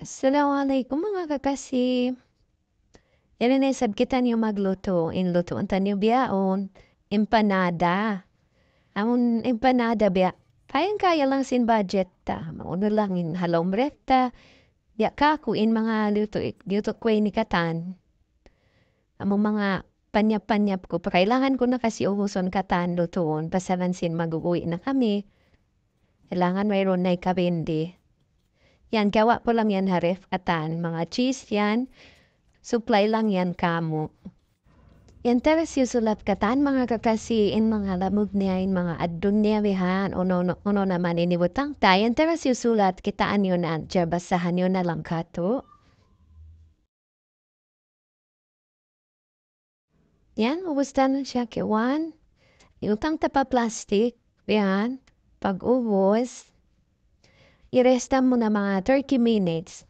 Assalamu Assalamualaikum mga kakasi. Yan sab kita niyo magluto. In Inlutoan ta niyo biyaon. Empanada. Amon empanada biya. Payang kaya lang sin budget ta. Mauna lang in halom Ya Diya kakuin mga luto, luto kwe ni katan. Among mga panyap-panyap ko. Kailangan ko na kasi uhuson katan lutoon. Pasalansin mag-uwi na kami. Kailangan mayroon na ikabindi. Yan, gawa po lang yan haref atan. Mga cheese yan. Supply lang yan kamo. Yan teres yusulap katan mga kakasi in mga lamog niya, in mga adun niyawihan ono, ono naman iniwutang ta. Yan teres sulat, kitaan yun at jabasahan yun na lang kato. Yan, ubustan siya kiwan. Yung tang tapa plastic, yan, pag-ubos, i mo na mga 30 minutes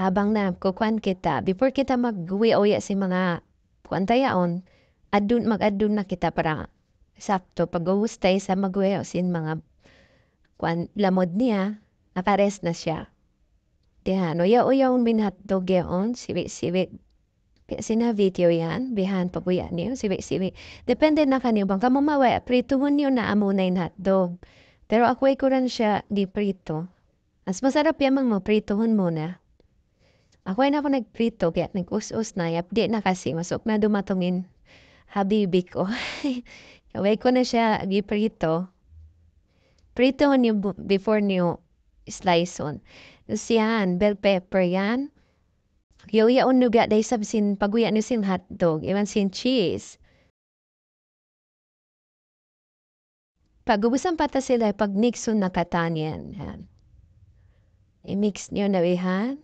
habang na kukuan kita before kita mag-uwi o si mga kuantayaon, adun mag-adun na kita para sakto pag uhustay sa mag sin mga kuan lamod niya apares na siya diha no ya uyaw min hatdog yaon eh, siwi siwi sina video yan bihan pabuya niyo siwi siwi depende na kaniyo bang kamo mawa prituhon niyo na amunay na hatdog pero ako ay kuran siya di prito mas masarap yamang mapritohon muna. Ako na ako nagprito kaya nag-us-us na yap. Di na kasi masok na dumatungin habibi ko. Kaway ko na siya giprito. Pritohon niyo before niyo slice on. Tapos yan, bell pepper yan. Yoya on nuga day sab sin paguya ni sin dog Iman sin cheese. Pagubusan pata sila pag Nixon na katanyan. Yan. I-mix nyo na wihan.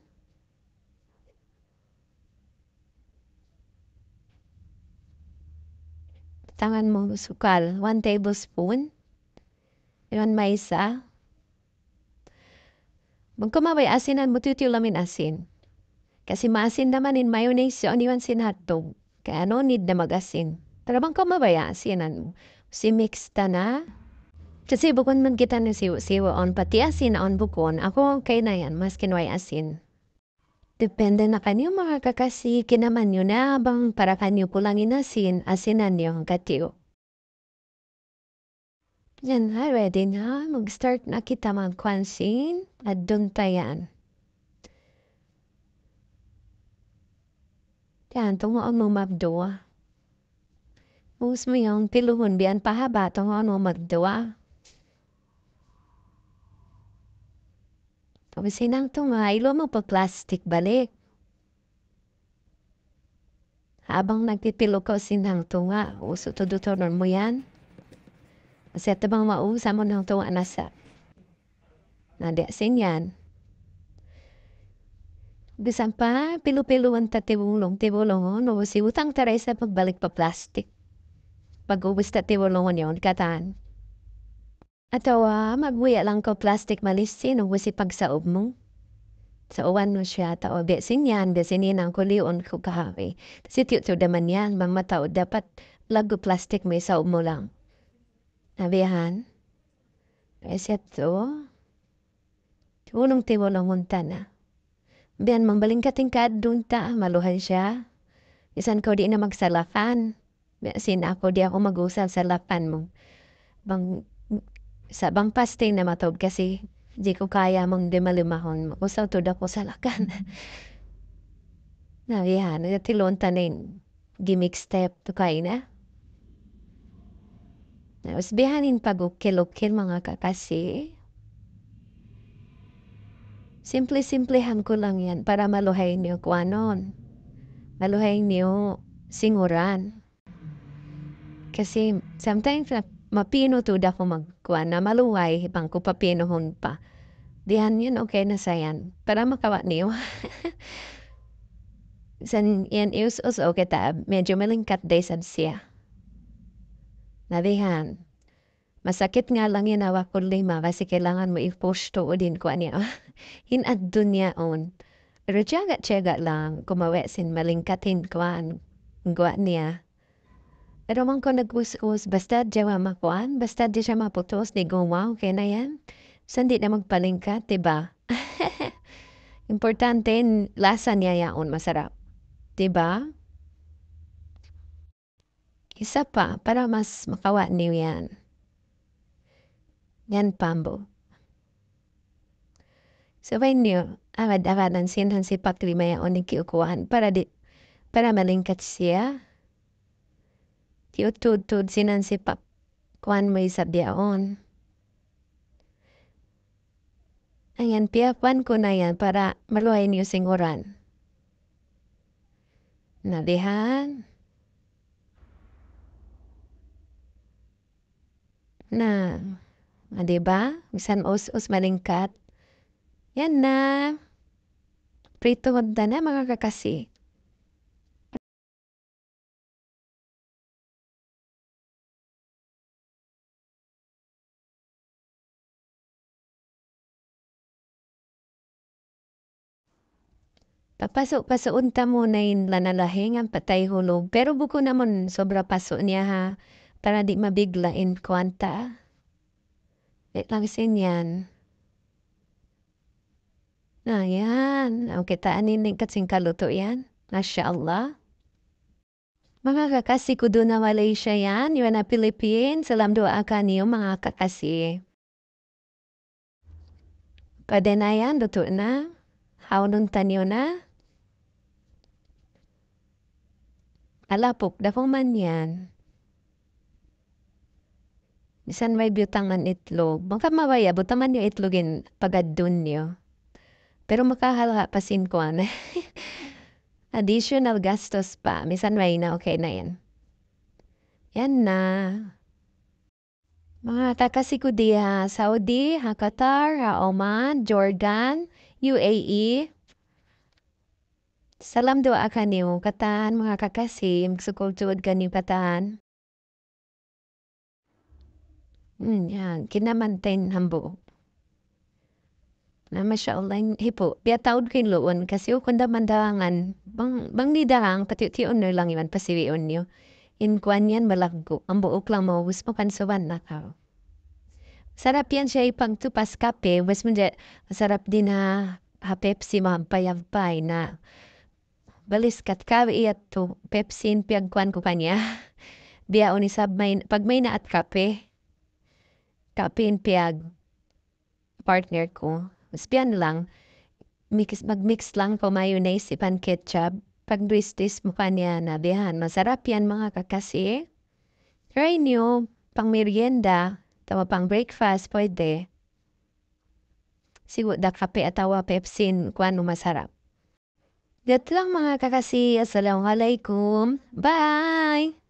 Tangan mo sukal, 1 tablespoon. maysa Iwan maisa. Magkumaway asinan, mututyo lamin asin. Kasi maasin naman in mayonnaise yun, iwan sin hotdog. Kaya no need na magasin. Pero bang kumaway asinan mo. Si mix ta na. Kasi bukon man kita ni siwa-siwaon, pati asin on bukon, ako kay na yan, mas kinway asin. Depende na kanyo mga kakasi, kinaman nyo na abang para kanyo pulangin asin, asinan nyo ang katiyo. Yan ha, ready na. Mag-start na kita mga kwansin at doon tayan. Yan, tungoon mo mabdoa. Mus mo yung piluhon biyan pahaba tungoon mo magdoa. Kumisinang tumaylo mo pa plastic balik. Habang nagtipilo ko sinang tunga, uso to dutonon mo yan. Kasi ito bang mausa mo ng tunga nasa. Nadiasin yan. Bisan pa, pilo-pilo ang tatibulong tibulongon, mabasiwutang taray sa pagbalik pa plastic. Pag-uwis tatibulongon yon, katan. Atawa, mabuya lang ko plastic malisin o wasipag pagsaob mo. Sa uwan mo siya, tao besin yan, besin yan ang kulion ko kahawi. Si tiyo daman yan, mamatao dapat lagu plastic may sa mo lang. Nabihan? Kasi ito, Unong tiwo ng na. Biyan mambaling katingkad doon ta, maluhan siya. Isan ko di na magsalapan. Sin ako di ako mag-usap sa lapan mo. Bang sa bang pasting na matob kasi di ko kaya mong dimalimahon usaw to da ko sa lakan. na yan, tilon tanin. Gimik step to kay ah. na. Usbihanin pag-ukil-ukil mga kakasi. Simple-simplehan ko lang yan para maluhay niyo kuanon. Maluhay niyo singuran. Kasi sometimes na mapino to da ko magkuan na maluway hipang ko papinuhon pa. Dihan yun okay na sayan. Para makawa niyo. San yan ius us okay ta, Medyo malingkat day sab siya. Nabihan. Masakit nga lang yun awa ko lima kasi kailangan mo i-push to o din ko ano niya. Hinad at dunya on. Pero tiyaga-tiyaga lang kumawesin malingkatin kuan. Gwa niya. Eroman ko nagpuskus, basta jawa mapuan, basta di siya maputos, di gumaw, okay na yan. Sandi na magpalingkat, diba? Importante, lasa niya yaon, masarap. Diba? Isa pa, para mas makawat niyo yan. Yan, pambo. Sabay niyo, awad-awad ang sinhan si Paklimaya o ni Kiukuhan para, di, para malingkat siya Ti utudtud sinan si pap Kwan may sabyaon. Ayan, piapan ko na yan para maluhay niyo singuran. Nalihan. Na, ah, di ba? Bisan us-us malingkat. Yan na. Prituhod na na mga kakasi. Papaso pasoon ta mo nay lanalahengan patay hulog. Pero buko naman sobra paso niya ha. Para di mabigla in kwanta. Wait lang sin yan. Ayan. Ang kitaan ni katsing kaluto yan. Masya Allah. Mga kakasi ko doon na Malaysia yan. Yun na Philippines. Salam doa ka niyo mga kakasi. Pwede na yan. Luto na. Haununtan yun na. Alapok, dapong man yan. Bisan may butangan itlog. Baka mawaya, butaman niyo itlogin pagadun niyo. Pero pa sin ko ano. Additional gastos pa. Misan may na okay na yan. Yan na. Mga ko takasikudiha, Saudi, ha Qatar, ha Oman, Jordan, UAE, Salam doa kaniyo katan mga kakasim sukultuod kaniyo katahan. Mm, yan. Kinamantain hambo. Na masya Allah, hipo. Biataod kayo loon kasi ukon mandawangan. Bang, bang nidahang patiution na lang yun, pasiwion nyo. Inkuan yan malaggo. Ang buok lang mo, wis mo kansuwan na kao. Sarap yan siya ipang tupas kape. Wis mo dyan, masarap din ha. Ha Pepsi, mahampayavpay eh, na baliskat ka iyat to pepsin piagkuan ko kanya. Biya unisab may, pag may naat kape, kapin piag partner ko. Mas Spian lang, mix, mag-mix lang ko mayonnaise ipan ketchup. Pag twistis mo pa niya na bihan, masarap yan mga kakasi. Try niyo, pang merienda, tawa pang breakfast, pwede. Siguro da kape atawa pepsin, kuan masarap. Yan lang mga kakasi. Assalamualaikum. Bye!